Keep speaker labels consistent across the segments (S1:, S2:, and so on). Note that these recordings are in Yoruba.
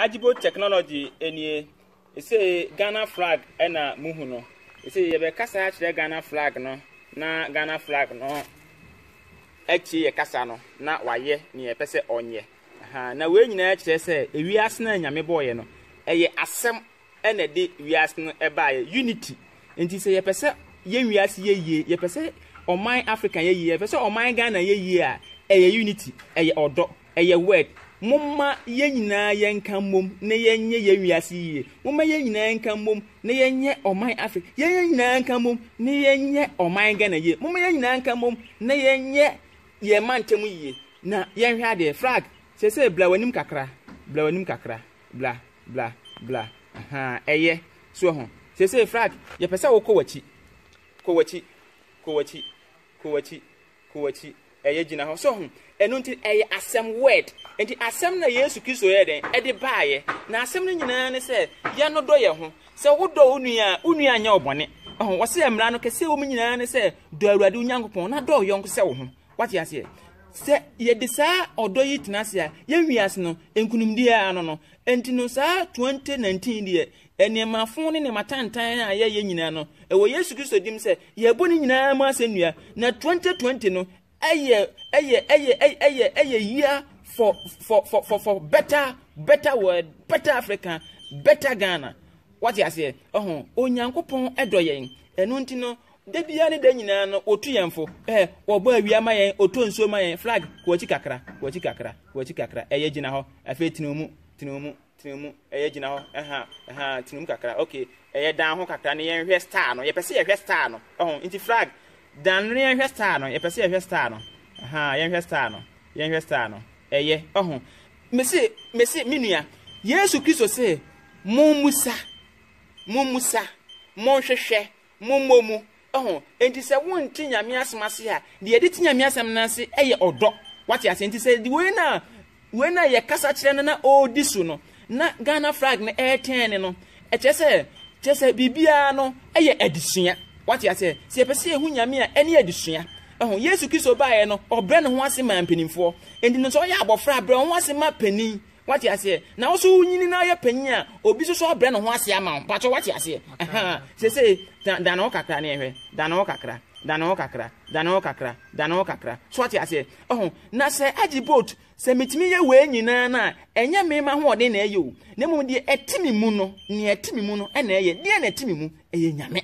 S1: agibo technology enie ese ghana flag ɛna muhu no ese yɛbɛkasa akyerɛ ghana flag no na ghana flag no akyi yɛ kasa no na wayɛ nea yɛpɛ sɛ ɔnyɛ na wei nyinaa kyerɛ sɛ ewiase no nyame bɔɔyɛ no ɛyɛ asɛm ɛna ɛde wiase no ɛbaayɛ unity nti sɛ yɛpɛ sɛ yɛ wiase yɛ yie yɛpɛ sɛ ɔman africa yɛ yie yɛpɛ sɛ ɔman ghana yɛ yie a ɛyɛ e unity ɛyɛ ɔdɔ ɛyɛ word momma yɛn nyinaa yɛnka mmom na yɛnyɛ yɛn wiase yie momma yɛn nyinaa nka mmom na yɛnyɛ ɔman afei yɛn nyinaa nka mmom na yɛnyɛ ɔman ghana yie momma yɛn nyinaa nka mmom na yɛnyɛ yɛn mantam yie na yɛnhwɛ adeɛ frag sɛsɛ bla w'anim kakra bla w'anim kakra bla bla bla ɛyɛ soɔ ho sɛsɛ frag yɛpɛ sɛ wokɔ w'akyi kɔ w'akyi kɔ w'akyi kɔ w'akyi kɔ w'akyi ɛyɛ gyina hɔ soɔ ho ɛno nti ɛyɛ asɛm word nti asɛm na yesu kristo yɛ den ɛde baayɛ na asɛm no nyinaa ne sɛ yɛ no dɔ yɛ ho sɛ wodɔ wo nua a wo nua anyɛ wo bɔne ɔho wɔsɛ mmara no kɛseɛ wɔ mu nyinaa ne sɛ dɔ awurade wo nyankopɔn na dɔ wo yɔnko sɛ wo ho wate aseɛ sɛ yɛde saa ɔdɔ yi tena ase a yɛnwi ase no nkunimdie ano no nti no saa 2019 deɛ nneɛmafo ne nneɛma tantan a yɛyɛ nyinaa no ɛwɔ yesu kristo dim sɛ yɛbɔ ne nyinaa mu asɛnnua na twenty no ɛyɛ ɛyɛ ɛyɛ ɛyɛ ɛyɛ yia for for for for for better better world better africa better ghana wate aseɛ ɔho onyankopɔn ɛdɔ yɛn ɛno nti no da biara ne da nyinaa no otu yɛn fo ɛɛ wɔbɔ awia ma yɛn otu nsuo ma yɛn flag kɔɔkyi kakra kɔɔkyi kakra kɔɔkyi kakra ɛyɛ gyina hɔ afei tena mu tena ɛyɛ gyina hɔ ɛha ɛha tena kakra okay ɛyɛ dan ho kakra ne yɛn hwɛ star no yɛpɛ sɛ yɛhwɛ star no ɔho nti flag dan no yɛnhwɛ star no yɛpɛ sɛ yɛhwɛ star no ha yɛnhwɛ star no yɛnhwɛ star no ɛyɛ ɔho mesi mesi mi nua yesu kristo sɛ mo musa mo musa mo nhwehwɛ mo mmɔ mu ɔho nti sɛ wonte nyame asɛm ase a deɛ yɛde te nyame asɛm no ase ɛyɛ ɔdɔ wate ase nti sɛ wei no a wei no a yɛkasa kyerɛ no na ɔredi so no na ghana flag no ɛretɛn ne no ɛkyerɛ sɛ kyerɛ sɛ biribiara no ɛyɛ adesua wate aseɛ sɛ yɛpɛ sɛ yɛhu nyame a ɛne adesua ɛho yesu kristo baeɛ no ɔbrɛ ne ho ase ma mpanimfoɔ enti no sɛ ɔyɛ abɔfra brɛ ho ase ma panin wate aseɛ na wo so wonyini na ɔyɛ panyin a obi so so ɔbrɛ ne ho ase ama wo patwɛ wate aseɛ sɛsei da ne wo kakra ne ɛhwɛ da ne wo kakra da ne wo kakra da ne wo kakra da ne wo kakra so wate aseɛ ɛho na sɛ agye boat sɛ metumi yɛ wei nyinaa no a ɛnyɛ me ma hoɔden na ɛyɛ o na mmom deɛ ɛte me mu no nea ɛte me mu no ɛna ɛyɛ deɛ na ɛte me mu ɛyɛ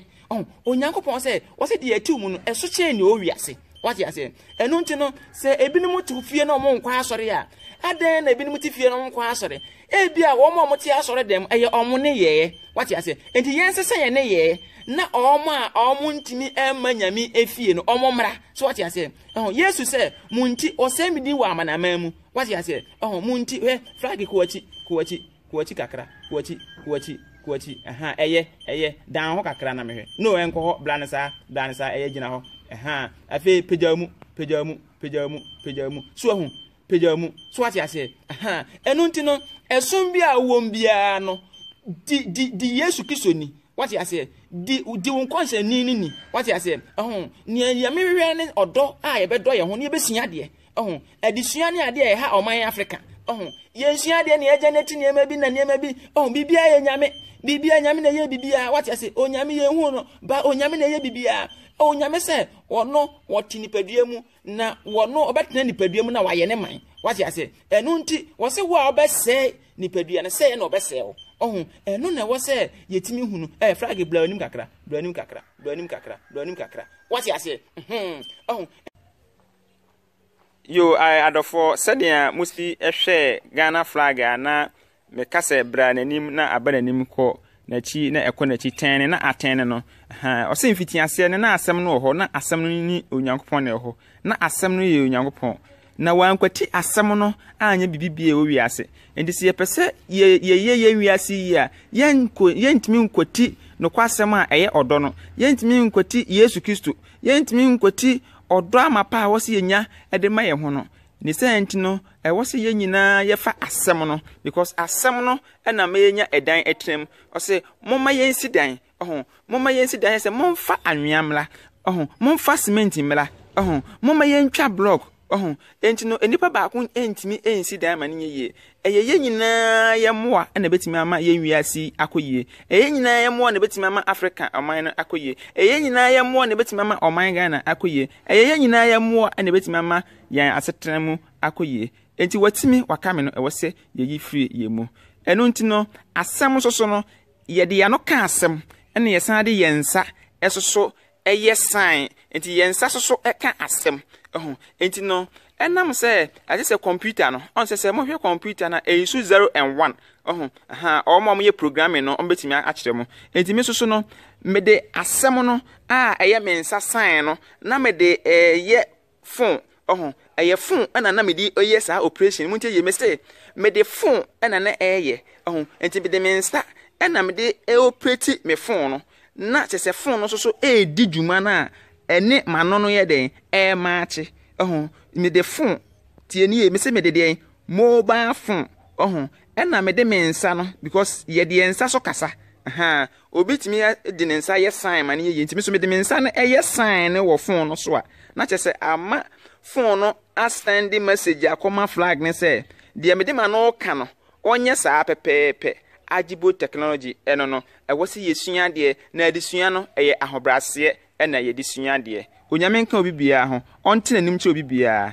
S1: onyankopɔn sɛ wɔsɛ deɛ ɛtiw mu no ɛso kyɛn nea ɔwi ase wate ase ɛno nti no sɛ ebinom te fie na ɔmo nkɔ asɔre a adan na ebinom te fie na ɔmo nkɔ asɔre ebi a wɔn a wɔn te asɔre dɛm ɛyɛ ɔmo ne yɛɛ ase nti yɛn yɛn ne yɛɛ na ɔmo a ɔmo ntumi ɛma efie no ɔmo so ase yesu sɛ nti kó akyi ɛhan ɛyɛ ɛyɛ dan ho kakra na mehwɛ no ɛnkɔ hɔ bla ne saa bla ne saa ɛyɛ gyina hɔ ɛhan afei pagya mu pagya mu pagya mu pagya mu so ahu pagya mu so ate aseɛ ɛhan ɛno nti no ɛsom bi a wɔm biara no di di di yesu kristo ni wate aseɛ di di wɔn kɔnsɛnni ni ni wate aseɛ ɛho nea yɛmehwɛ ne ɔdɔ a yɛbɛdɔ yɛn ho ne yɛbɛsua adeɛ ɛho adesua ne adeɛ a ɛha ɔman africa ɔho yɛnsua deɛ ne yɛgya n'akyi nneɛma bi na nneɛma bi ɔho biribiara yɛ nyame biribiara nyame na ɛyɛ biribiara wate ase onyame yɛn hu no ba onyame na ɛyɛ biribiara onyame sɛ wɔno wɔte nipadua mu na wɔno ɔbɛtena nipadua mu na wayɛ ne man wate ase ɛno nti wɔsɛ wo a ɔbɛsɛe nipadua no sɛɛ na ɔbɛsɛe wo ɔho ɛno na ɛwɔ sɛ yɛtumi hunu ɛɛ flag bla anim kakra bla anim kakra bla anim kakra bla anim kakra wate ase ɔho yo adɔfoɔ sɛdeɛ mosi hwɛ ghana flag a na meka sɛ bra n'anim na aba n'anim kɔ n'akyi na ɛkɔ n'akyi tɛn na atɛn no ɔsɛ mfitiaseɛ no na asɛm no wɔ hɔ na asɛm no ne onyankopɔn na ɛwɔ na asɛm no yɛ onyankopɔn na wankwati asɛm no anyɛ biribi bia ɛwɔ wiase nti sɛ yɛpɛ sɛ yɛyɛ yɛ wiase yi a yɛntumi nkwati nokwasɛm a ɛyɛ ɔdɔ no yɛntumi nkwati yesu kristo yɛntumi nkwati ɔdɔ amapa a wɔsi yɛnya de ma yɛn ho no ne sɛn nti no ɛwɔ sɛ yɛn nyinaa yɛfa asɛm no because asɛm no ɛna ma yɛnya ɛdan ɛtenam ɔsɛ momma yɛn si dan ɔho momma yɛn si dan sɛ momfa anwea mmra ɔho momfa cement mmra ɔho momma yɛn twa block ɔho enti no nipa baako ntumi nsi dan ma no nyɛ yie ɛyɛ yɛn nyinaa yɛ mmoa na ɛbɛtumi ama yɛn wiase akɔ yie ɛyɛ nyinaa yɛ mmoa na ɛbɛtumi ama africa ɔman no akɔ yie ɛyɛ nyinaa yɛ mmoa na ɛbɛtumi ama ɔman ghana akɔ yie ɛyɛ yɛn nyinaa yɛ mmoa na ɛbɛtumi ama yɛn asetena mu akɔ yie nti wɔtumi waka me no ɛwɔ sɛ yɛyi firi yɛn mu ɛno nti no asɛm soso no yɛde yɛn ano ka asɛm ɛna yɛsan de yɛn nsa ɛsoso ɛyɛ sign Enti yɛn nsa soso ɛka asɛm ɔho nti no ɛnam sɛ ɛte sɛ kɔmputa no ɔn sɛ sɛ mohwɛ kɔmputa no ɛnsu zero and one ɔho aha ɔmo a ɔmo programming no ɔmo betumi akyerɛ mo ntị mi soso no mede asɛm no a ɛyɛ mme nsa sign no na mmede ɛyɛ eh, phone ɔho ɛyɛ phone ɛna na mede ɛyɛ saa operation mu nti yɛ mese mede phone ɛna na ɛyɛ ɔho nti mede me nsa ɛna mmede ɛoperate me phone no na kyerɛ sɛ phone no soso ɛɛdi dwuma na. a. ɛne ma no no yɛ den ɛɛmaakye ɛho mede fon tie ne yie mese mede deɛ mobile phone ɔho ɛna mede me nsa no because yɛde yɛn nsa so kasa ɛhaa obi tumi de ne nsa yɛ sign ma ne yɛ yie ntumi so mede me nsa no ɛyɛ sign no wɔ fon no so a na kyerɛ sɛ ama fon no asɛnde message akɔma flag ne sɛ deɛ mede ma no ka no ɔnyɛ saa pɛpɛɛpɛ agibo technology ɛno no ɛwɔ sɛ yɛsua deɛ na adesua no ɛyɛ ahobraseɛ ɛna yɛde sua adeɛ onyame nka obi biara ho ɔnte n'anim kyerɛ obi biara